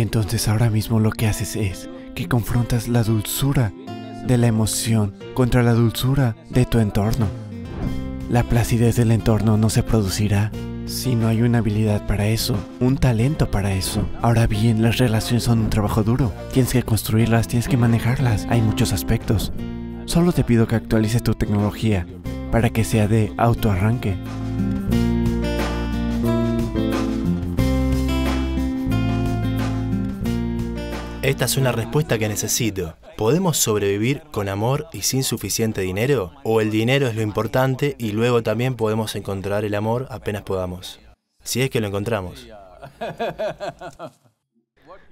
Entonces ahora mismo lo que haces es que confrontas la dulzura de la emoción contra la dulzura de tu entorno. La placidez del entorno no se producirá si no hay una habilidad para eso, un talento para eso. Ahora bien, las relaciones son un trabajo duro. Tienes que construirlas, tienes que manejarlas. Hay muchos aspectos. Solo te pido que actualices tu tecnología para que sea de autoarranque. Esta es una respuesta que necesito. ¿Podemos sobrevivir con amor y sin suficiente dinero? ¿O el dinero es lo importante y luego también podemos encontrar el amor apenas podamos? Si es que lo encontramos.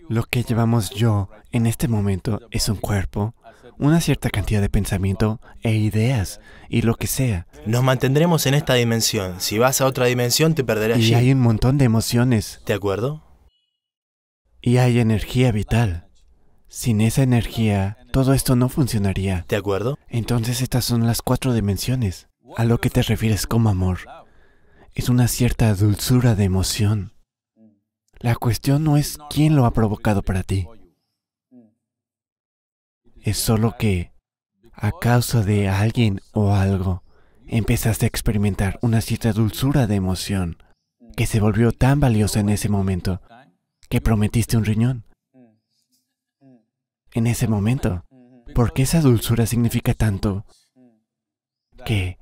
Lo que llevamos yo en este momento es un cuerpo, una cierta cantidad de pensamiento e ideas y lo que sea. Nos mantendremos en esta dimensión. Si vas a otra dimensión te perderás. Y hay un montón de emociones. ¿De acuerdo? Y hay energía vital. Sin esa energía, todo esto no funcionaría. ¿De acuerdo? Entonces estas son las cuatro dimensiones. A lo que te refieres como amor. Es una cierta dulzura de emoción. La cuestión no es quién lo ha provocado para ti. Es solo que, a causa de alguien o algo, empezaste a experimentar una cierta dulzura de emoción que se volvió tan valiosa en ese momento que prometiste un riñón, en ese momento, porque esa dulzura significa tanto que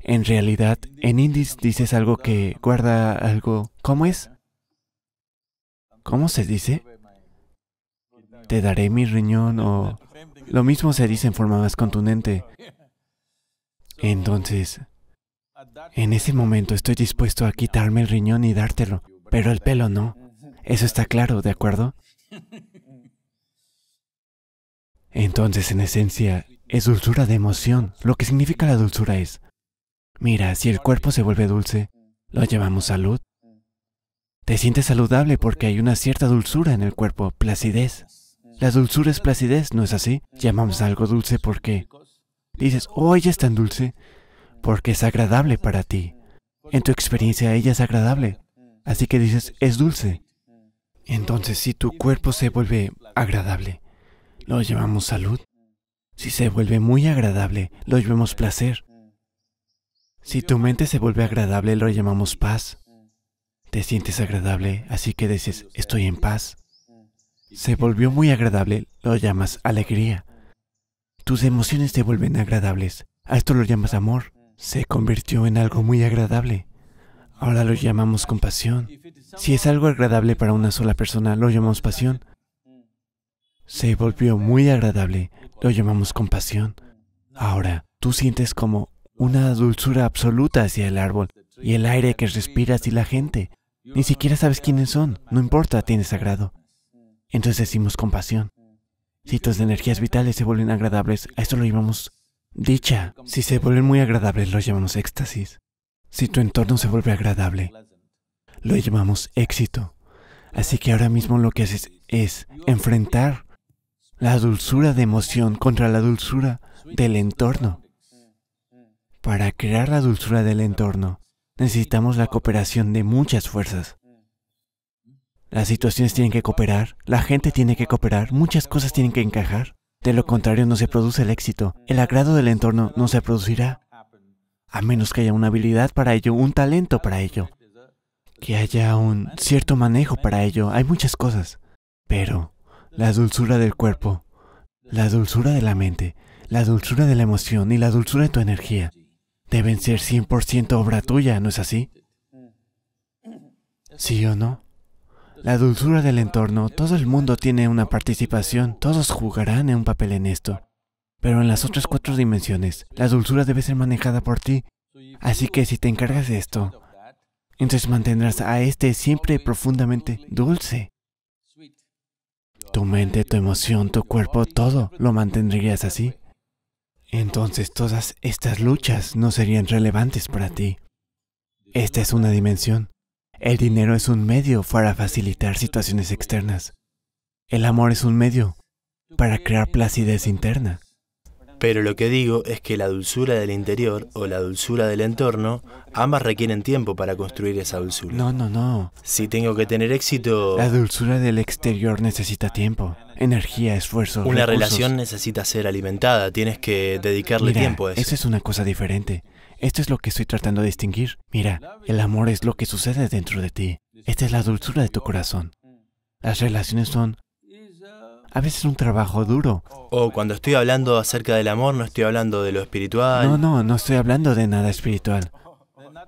en realidad en indis dices algo que guarda algo. ¿Cómo es? ¿Cómo se dice? Te daré mi riñón o... Lo mismo se dice en forma más contundente. Entonces, en ese momento estoy dispuesto a quitarme el riñón y dártelo, pero el pelo no. Eso está claro, ¿de acuerdo? Entonces, en esencia, es dulzura de emoción. Lo que significa la dulzura es, mira, si el cuerpo se vuelve dulce, lo llamamos salud. Te sientes saludable porque hay una cierta dulzura en el cuerpo, placidez. La dulzura es placidez, ¿no es así? Llamamos algo dulce porque dices, oh, ella es tan dulce, porque es agradable para ti. En tu experiencia ella es agradable, así que dices, es dulce. Entonces, si tu cuerpo se vuelve agradable, lo llamamos salud. Si se vuelve muy agradable, lo llamamos placer. Si tu mente se vuelve agradable, lo llamamos paz. Te sientes agradable, así que dices, estoy en paz. Se volvió muy agradable, lo llamas alegría. Tus emociones se vuelven agradables, a esto lo llamas amor. Se convirtió en algo muy agradable. Ahora lo llamamos compasión. Si es algo agradable para una sola persona, lo llamamos pasión se volvió muy agradable, lo llamamos compasión. Ahora, tú sientes como una dulzura absoluta hacia el árbol y el aire que respiras y la gente. Ni siquiera sabes quiénes son, no importa, tienes agrado. Entonces decimos compasión. Si tus energías vitales se vuelven agradables, a esto lo llamamos dicha. Si se vuelven muy agradables, lo llamamos éxtasis. Si tu entorno se vuelve agradable, lo llamamos éxito. Así que ahora mismo lo que haces es enfrentar la dulzura de emoción contra la dulzura del entorno. Para crear la dulzura del entorno, necesitamos la cooperación de muchas fuerzas. Las situaciones tienen que cooperar, la gente tiene que cooperar, muchas cosas tienen que encajar. De lo contrario no se produce el éxito, el agrado del entorno no se producirá, a menos que haya una habilidad para ello, un talento para ello, que haya un cierto manejo para ello, hay muchas cosas. Pero la dulzura del cuerpo, la dulzura de la mente, la dulzura de la emoción y la dulzura de tu energía deben ser 100% obra tuya, ¿no es así? ¿Sí o no? La dulzura del entorno, todo el mundo tiene una participación, todos jugarán un papel en esto. Pero en las otras cuatro dimensiones, la dulzura debe ser manejada por ti. Así que si te encargas de esto, entonces mantendrás a este siempre profundamente dulce tu mente, tu emoción, tu cuerpo, todo lo mantendrías así. Entonces todas estas luchas no serían relevantes para ti. Esta es una dimensión. El dinero es un medio para facilitar situaciones externas. El amor es un medio para crear placidez interna. Pero lo que digo es que la dulzura del interior o la dulzura del entorno, ambas requieren tiempo para construir esa dulzura. No, no, no. Si tengo que tener éxito... La dulzura del exterior necesita tiempo, energía, esfuerzo. Una relación necesita ser alimentada, tienes que dedicarle tiempo a eso. Eso es una cosa diferente. Esto es lo que estoy tratando de distinguir. Mira, el amor es lo que sucede dentro de ti. Esta es la dulzura de tu corazón. Las relaciones son a veces es un trabajo duro. O cuando estoy hablando acerca del amor, no estoy hablando de lo espiritual. No, no, no estoy hablando de nada espiritual.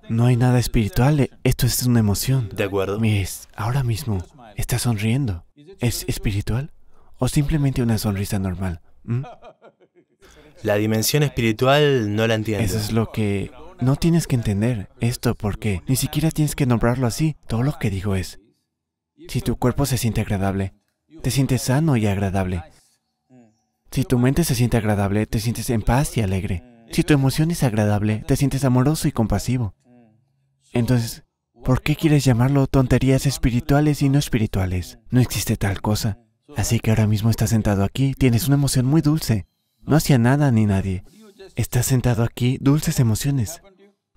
No hay nada espiritual, esto es una emoción. De acuerdo. Mires, ahora mismo, está sonriendo. ¿Es espiritual? ¿O simplemente una sonrisa normal? ¿Mm? La dimensión espiritual no la entiendo. Eso es lo que... No tienes que entender esto porque ni siquiera tienes que nombrarlo así. Todo lo que digo es, si tu cuerpo se siente agradable, te sientes sano y agradable. Si tu mente se siente agradable, te sientes en paz y alegre. Si tu emoción es agradable, te sientes amoroso y compasivo. Entonces, ¿por qué quieres llamarlo tonterías espirituales y no espirituales? No existe tal cosa. Así que ahora mismo estás sentado aquí, tienes una emoción muy dulce, no hacía nada ni nadie. Estás sentado aquí, dulces emociones.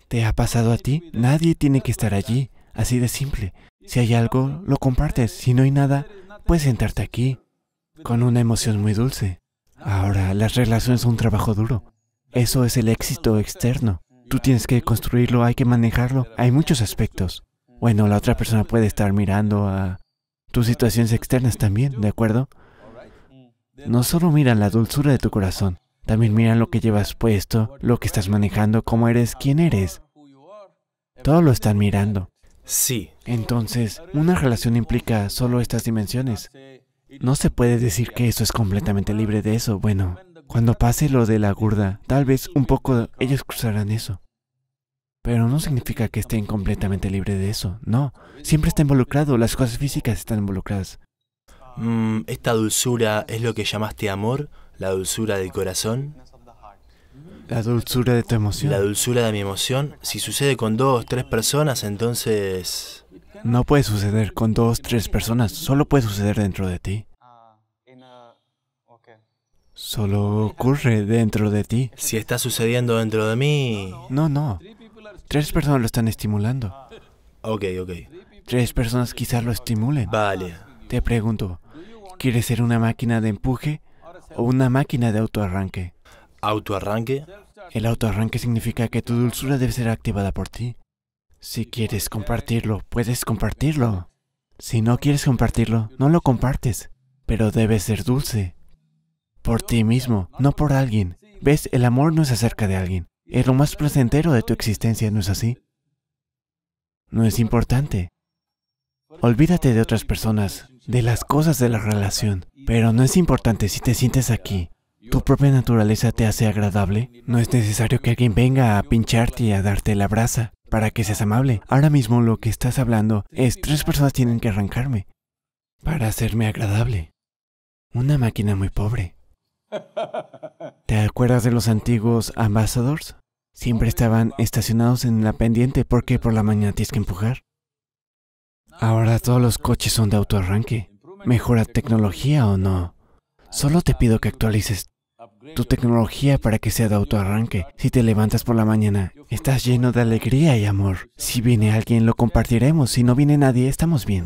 ¿Te ha pasado a ti? Nadie tiene que estar allí, así de simple. Si hay algo, lo compartes. Si no hay nada, Puedes sentarte aquí con una emoción muy dulce. Ahora, las relaciones son un trabajo duro. Eso es el éxito externo. Tú tienes que construirlo, hay que manejarlo. Hay muchos aspectos. Bueno, la otra persona puede estar mirando a tus situaciones externas también, ¿de acuerdo? No solo miran la dulzura de tu corazón, también miran lo que llevas puesto, lo que estás manejando, cómo eres, quién eres. Todo lo están mirando. Sí. Entonces, una relación implica solo estas dimensiones. No se puede decir que eso es completamente libre de eso. Bueno, cuando pase lo de la gurda, tal vez un poco ellos cruzarán eso. Pero no significa que estén completamente libres de eso. No, siempre está involucrado, las cosas físicas están involucradas. Mm, ¿Esta dulzura es lo que llamaste amor? ¿La dulzura del corazón? La dulzura de tu emoción. La dulzura de mi emoción. Si sucede con dos, tres personas, entonces... No puede suceder con dos, tres personas. Solo puede suceder dentro de ti. Solo ocurre dentro de ti. Si está sucediendo dentro de mí... No, no. Tres personas lo están estimulando. Ok, ok. Tres personas quizás lo estimulen. Vale. Te pregunto, ¿quieres ser una máquina de empuje o una máquina de autoarranque? ¿Autoarranque? El autoarranque significa que tu dulzura debe ser activada por ti. Si quieres compartirlo, puedes compartirlo. Si no quieres compartirlo, no lo compartes. Pero debes ser dulce. Por ti mismo, no por alguien. ¿Ves? El amor no es acerca de alguien. Es lo más placentero de tu existencia, ¿no es así? No es importante. Olvídate de otras personas, de las cosas de la relación. Pero no es importante si te sientes aquí, tu propia naturaleza te hace agradable. No es necesario que alguien venga a pincharte y a darte la brasa para que seas amable. Ahora mismo lo que estás hablando es tres personas tienen que arrancarme para hacerme agradable. Una máquina muy pobre. ¿Te acuerdas de los antiguos ambassadors? Siempre estaban estacionados en la pendiente porque por la mañana tienes que empujar. Ahora todos los coches son de autoarranque. ¿Mejora tecnología o no? Solo te pido que actualices tu tecnología para que sea de autoarranque. Si te levantas por la mañana, estás lleno de alegría y amor. Si viene alguien, lo compartiremos. Si no viene nadie, estamos bien.